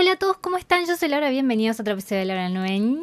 Hola a todos, ¿cómo están? Yo soy Laura, bienvenidos a otro episodio de Laura 9.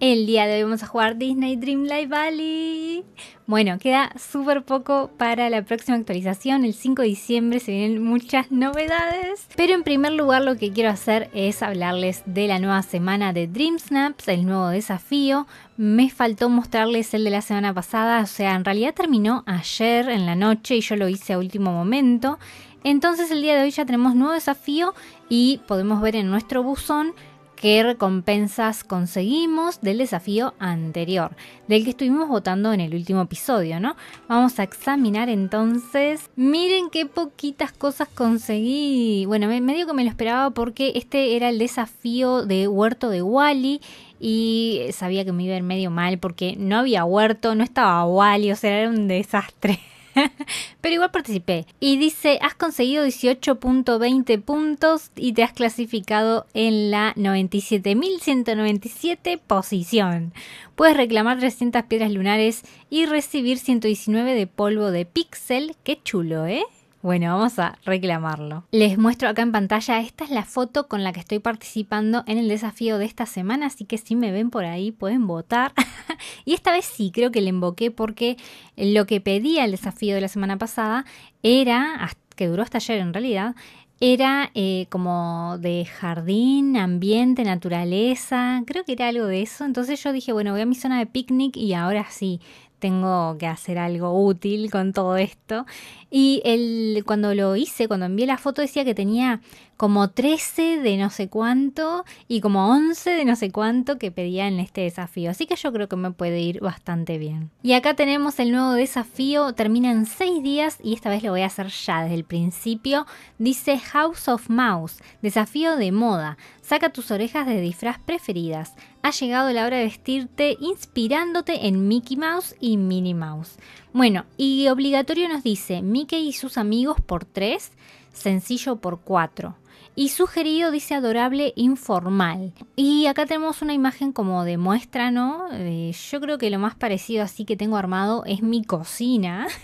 El día de hoy vamos a jugar Disney Dream Dreamlight Valley. Bueno, queda súper poco para la próxima actualización. El 5 de diciembre se vienen muchas novedades. Pero en primer lugar lo que quiero hacer es hablarles de la nueva semana de Dream Snaps, el nuevo desafío. Me faltó mostrarles el de la semana pasada, o sea, en realidad terminó ayer en la noche y yo lo hice a último momento. Entonces el día de hoy ya tenemos nuevo desafío y podemos ver en nuestro buzón qué recompensas conseguimos del desafío anterior, del que estuvimos votando en el último episodio, ¿no? Vamos a examinar entonces. Miren qué poquitas cosas conseguí. Bueno, medio que me lo esperaba porque este era el desafío de Huerto de Wally. Y sabía que me iba a ir medio mal porque no había huerto, no estaba Wally, o sea, era un desastre. Pero igual participé. Y dice, has conseguido 18.20 puntos y te has clasificado en la 97.197 posición. Puedes reclamar 300 piedras lunares y recibir 119 de polvo de píxel. Qué chulo, ¿eh? Bueno, vamos a reclamarlo. Les muestro acá en pantalla, esta es la foto con la que estoy participando en el desafío de esta semana, así que si me ven por ahí pueden votar. y esta vez sí, creo que le invoqué porque lo que pedía el desafío de la semana pasada era, que duró hasta ayer en realidad, era eh, como de jardín, ambiente, naturaleza, creo que era algo de eso. Entonces yo dije, bueno, voy a mi zona de picnic y ahora sí, tengo que hacer algo útil con todo esto. Y él cuando lo hice, cuando envié la foto, decía que tenía como 13 de no sé cuánto y como 11 de no sé cuánto que pedía en este desafío. Así que yo creo que me puede ir bastante bien. Y acá tenemos el nuevo desafío, termina en 6 días y esta vez lo voy a hacer ya desde el principio. Dice House of Mouse, desafío de moda. Saca tus orejas de disfraz preferidas ha llegado la hora de vestirte inspirándote en Mickey Mouse y Minnie Mouse. Bueno, y obligatorio nos dice Mickey y sus amigos por 3, sencillo por 4. Y sugerido dice adorable informal. Y acá tenemos una imagen como de muestra, ¿no? Eh, yo creo que lo más parecido así que tengo armado es mi cocina.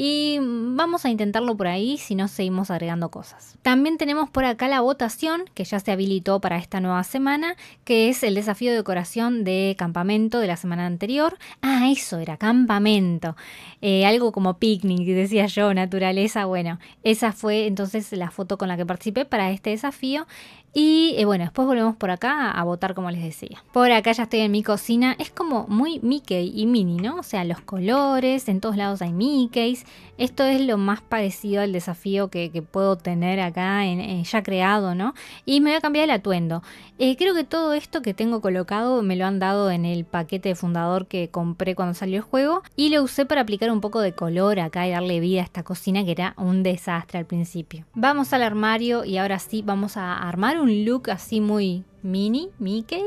Y vamos a intentarlo por ahí si no seguimos agregando cosas. También tenemos por acá la votación que ya se habilitó para esta nueva semana, que es el desafío de decoración de campamento de la semana anterior. Ah, eso era campamento. Eh, algo como picnic, decía yo, naturaleza. Bueno, esa fue entonces la foto con la que participé para este desafío. Y eh, bueno, después volvemos por acá a votar como les decía. Por acá ya estoy en mi cocina. Es como muy Mickey y mini, ¿no? O sea, los colores, en todos lados hay Mickeys esto es lo más parecido al desafío que, puedo tener acá en, ya creado, ¿no? Y me voy a cambiar el atuendo. Eh, creo que todo esto que tengo colocado me lo han dado en el paquete de fundador que compré cuando salió el juego y lo usé para aplicar un poco de color acá y darle vida a esta cocina que era un desastre al principio. Vamos al armario y ahora sí vamos a armar un look así muy mini, Mickey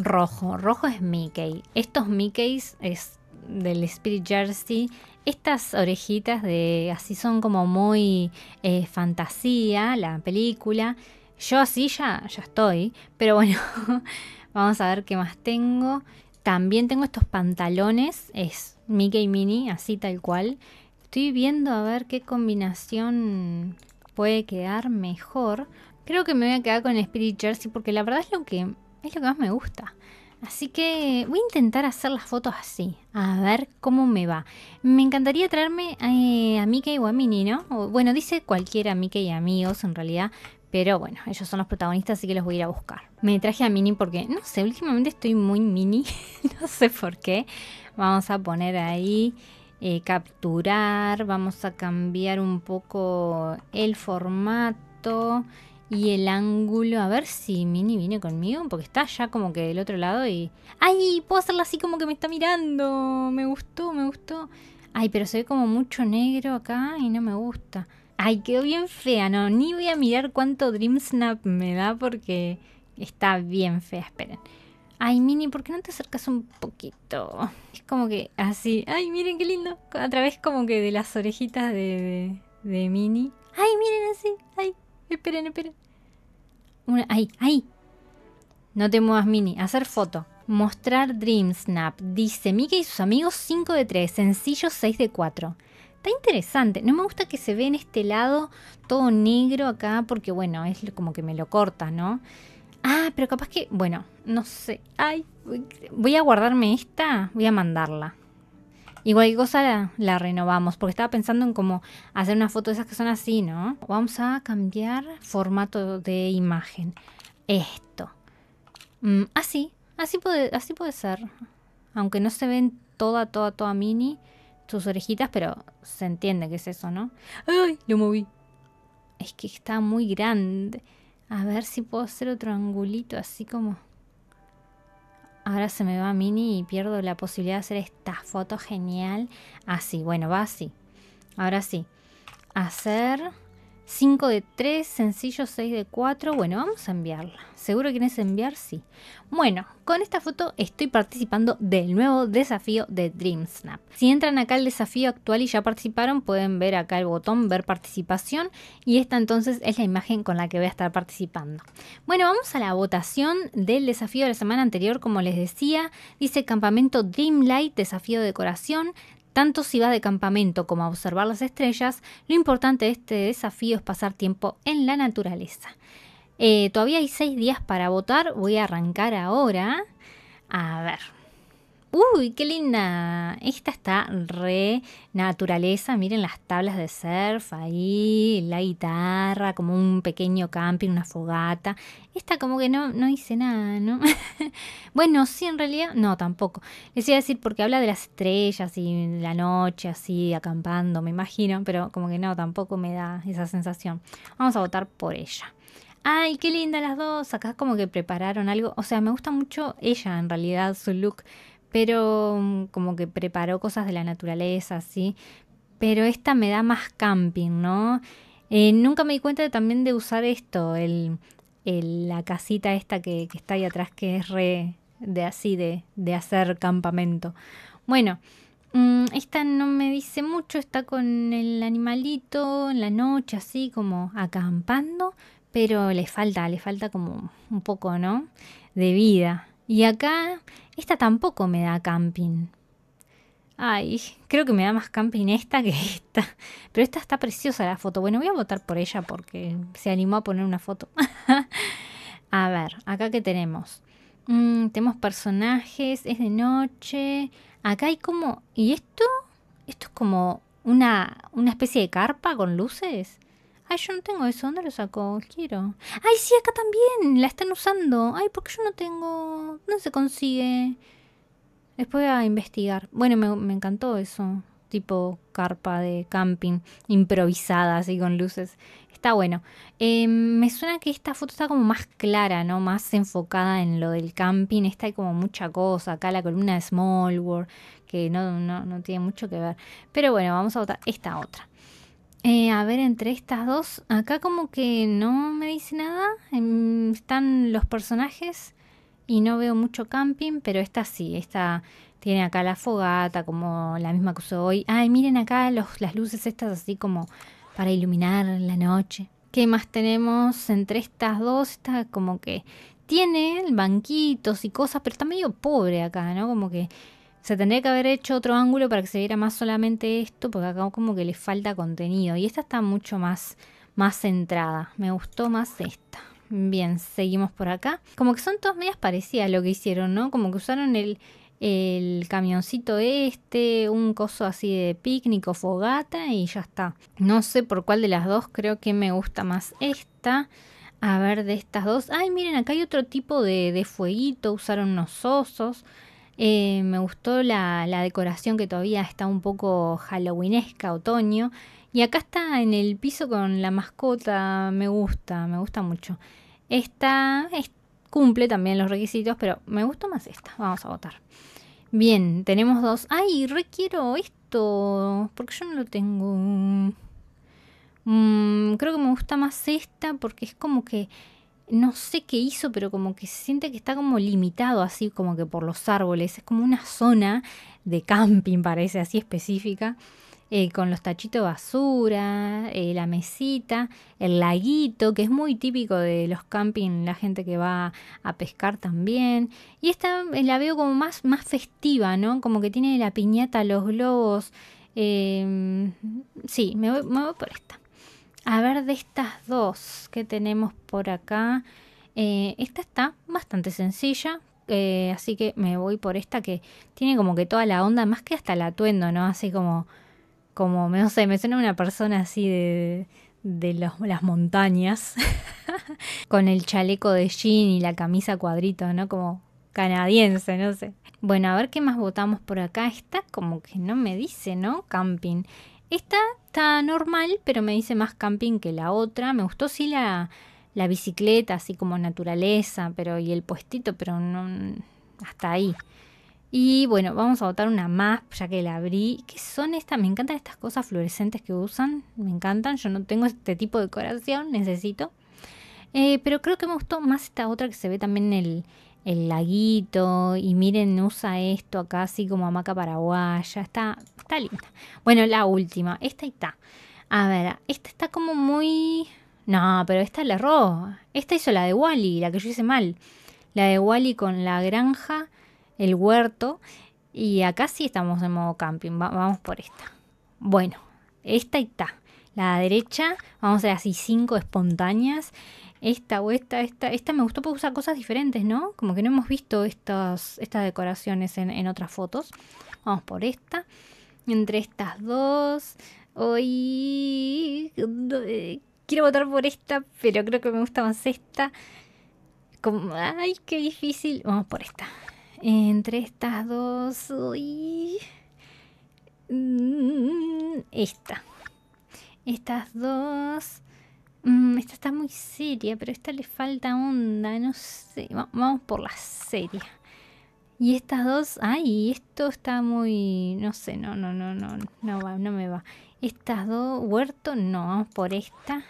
rojo. Rojo es Mickey. Estos Mickeys es del Spirit Jersey, estas orejitas de así son como muy eh, fantasía, la película. Yo así ya, ya estoy, pero bueno, vamos a ver qué más tengo. También tengo estos pantalones, es Mickey mini así tal cual. Estoy viendo a ver qué combinación puede quedar mejor. Creo que me voy a quedar con el Spirit Jersey porque la verdad es lo que es lo que más me gusta. Así que voy a intentar hacer las fotos así, a ver cómo me va. Me encantaría traerme eh, a Mickey o a Mini, ¿no? bueno, dice cualquiera Mickey y amigos en realidad, pero bueno, ellos son los protagonistas, así que los voy a ir a buscar. Me traje a Mini porque, no sé, últimamente estoy muy Mini, no sé por qué. Vamos a poner ahí eh, capturar, vamos a cambiar un poco el formato. Y el ángulo, a ver si Mini viene conmigo, porque está ya como que del otro lado y... ¡Ay! Puedo hacerla así como que me está mirando. Me gustó, me gustó. Ay, pero se ve como mucho negro acá y no me gusta. Ay, quedó bien fea, no, ni voy a mirar cuánto Dream Snap me da porque está bien fea, esperen. Ay, Mini, ¿por qué no te acercas un poquito? Es como que así, ay, miren qué lindo, a través como que de las orejitas de, de, de Mini. Ay, miren así, ay, Esperen, esperen. ahí, ahí. No te muevas, Mini. Hacer foto. Mostrar Dream Snap. Dice Mika y sus amigos 5 de 3. Sencillo 6 de 4. Está interesante. No me gusta que se ve en este lado todo negro acá porque, bueno, es como que me lo corta, ¿no? Ah, pero capaz que, bueno, no sé. Ay, voy a guardarme esta. Voy a mandarla. Igual cosa la, renovamos, porque estaba pensando en cómo hacer una foto de esas que son así, ¿no? Vamos a cambiar formato de imagen. Esto. Mm, así, así puede, así puede ser. Aunque no se ven toda, toda, toda mini sus orejitas, pero se entiende que es eso, ¿no? ¡Ay! Lo moví. Es que está muy grande. A ver si puedo hacer otro angulito así como ahora se me va Mini y pierdo la posibilidad de hacer esta foto genial. Así, bueno, va así. Ahora sí. Hacer 5 de 3, sencillo 6 de 4. Bueno, vamos a enviarla. ¿Seguro que quieres enviar? Sí. Bueno, con esta foto estoy participando del nuevo desafío de DreamSnap. Si entran acá al desafío actual y ya participaron, pueden ver acá el botón ver participación y esta entonces es la imagen con la que voy a estar participando. Bueno, vamos a la votación del desafío de la semana anterior, como les decía. Dice campamento Dreamlight, desafío de decoración, tanto si vas de campamento como a observar las estrellas, lo importante de este desafío es pasar tiempo en la naturaleza. Eh, todavía hay seis días para votar, voy a arrancar ahora. A ver, Uy, qué linda. Esta está re naturaleza. Miren las tablas de surf ahí, la guitarra, como un pequeño camping, una fogata. Esta como que no, no hice nada, ¿no? bueno, sí, en realidad, no, tampoco. Les iba a decir porque habla de las estrellas y la noche así, acampando, me imagino, pero como que no, tampoco me da esa sensación. Vamos a votar por ella. Ay, qué linda las dos. Acá como que prepararon algo. O sea, me gusta mucho ella en realidad, su look pero mm, como que preparó cosas de la naturaleza, ¿sí? Pero esta me da más camping, ¿no? Eh, nunca me di cuenta también de usar esto, la casita esta que, está ahí atrás, que es re de así, de, hacer campamento. Bueno, mm, esta no me dice mucho, está con el animalito en la noche, así como acampando, pero le falta, le falta como un poco, ¿no? De vida. Y acá, esta tampoco me da camping. Ay, creo que me da más camping esta que esta. Pero esta está preciosa la foto. Bueno, voy a votar por ella porque se animó a poner una foto. a ver, acá que tenemos. Mm, tenemos personajes, es de noche. Acá hay como... ¿Y esto? Esto es como una, una especie de carpa con luces. Ay, yo no tengo eso. ¿Dónde lo sacó, Quiero. Ay, sí, acá también. La están usando. Ay, ¿por qué yo no tengo? No se consigue? Después voy a investigar. Bueno, me, encantó eso. Tipo carpa de camping improvisada, así con luces. Está bueno. Em, me suena que esta foto está como más clara, ¿no? Más enfocada en lo del camping. Esta hay como mucha cosa. Acá la columna de Small World, que no, no, no tiene mucho que ver. Pero bueno, vamos a votar esta otra. Eh, a ver, entre estas dos, acá como que no me dice nada. Em, están los personajes y no veo mucho camping, pero esta sí, esta tiene acá la fogata, como la misma que usó hoy. Ay, miren acá las luces estas así como para iluminar la noche. ¿Qué más tenemos entre estas dos? Esta como que tiene banquitos y cosas, pero está medio pobre acá, ¿no? Como que se tendría que haber hecho otro ángulo para que se viera más solamente esto, porque acá como que le falta contenido. Y esta está mucho más, más centrada. Me gustó más esta. Bien, seguimos por acá. Como que son todas medias parecidas lo que hicieron, ¿no? Como que usaron el, el camioncito este, un coso así de picnic o fogata y ya está. No sé por cuál de las dos creo que me gusta más esta. A ver, de estas dos. Ay, miren, acá hay otro tipo de, de fueguito. Usaron unos osos. Eh, me gustó la, decoración que todavía está un poco halloweenesca, otoño. Y acá está en el piso con la mascota, me gusta, me gusta mucho. Esta cumple también los requisitos, pero me gustó más esta. Vamos a votar. Bien, tenemos dos. ¡Ay, requiero esto! Porque yo no lo tengo. Mm, creo que me gusta más esta porque es como que no sé qué hizo, pero como que se siente que está como limitado así, como que por los árboles. Es como una zona de camping, parece así específica. Eh, con los tachitos de basura, eh, la mesita, el laguito, que es muy típico de los camping, la gente que va a pescar también. Y esta eh, la veo como más, más festiva, ¿no? Como que tiene la piñata, los globos. sí, me me voy por esta. A ver, de estas dos que tenemos por acá, eh, esta está bastante sencilla, eh, así que me voy por esta que tiene como que toda la onda, más que hasta el atuendo, ¿no? Así como, como, no sé, me suena una persona así de, de las montañas, con el chaleco de jean y la camisa cuadrito, ¿no? Como canadiense, no sé. Bueno, a ver qué más votamos por acá. esta como que no me dice, ¿no? Camping. Esta está normal, pero me dice más camping que la otra. Me gustó sí la, bicicleta, así como naturaleza, pero y el puestito, pero no hasta ahí. Y bueno, vamos a botar una más, ya que la abrí. ¿Qué son estas? Me encantan estas cosas fluorescentes que usan. Me encantan. Yo no tengo este tipo de decoración, necesito. Eh, pero creo que me gustó más esta otra que se ve también en el, el laguito y miren, usa esto acá así como hamaca paraguaya, está, está linda. Bueno, la última, esta y está. A ver, esta está como muy... No, pero esta la erró. Esta hizo la de Wally, la que yo hice mal. La de Wally con la granja, el huerto. Y acá sí estamos en modo camping. vamos por esta. Bueno, esta y está. La derecha, vamos a hacer así cinco espontáneas esta o esta, esta, esta me gustó porque usar cosas diferentes, ¿no? Como que no hemos visto estas, estas decoraciones en, otras fotos. Vamos por esta. Entre estas dos. Hoy eh, quiero votar por esta, pero creo que me gusta más esta. Como, ay, qué difícil. Vamos por esta. Entre estas dos. Mm, esta. Estas dos. Mm, esta está muy seria, pero esta le falta onda, no sé. vamos por la seria. Y estas dos, ay, esto está muy, no sé, no, no, no, no, no no me va. Estas dos, huerto, no, vamos por esta.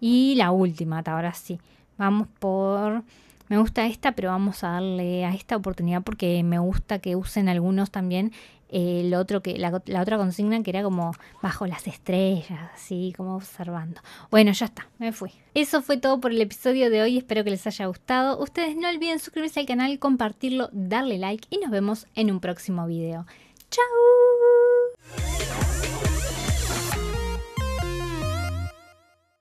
Y la última, ahora sí. Vamos por me gusta esta, pero vamos a darle a esta oportunidad porque me gusta que usen algunos también el otro que, la, la, otra consigna que era como bajo las estrellas, así como observando. Bueno, ya está, me fui. Eso fue todo por el episodio de hoy, espero que les haya gustado. Ustedes no olviden suscribirse al canal, compartirlo, darle like y nos vemos en un próximo video. ¡Chao!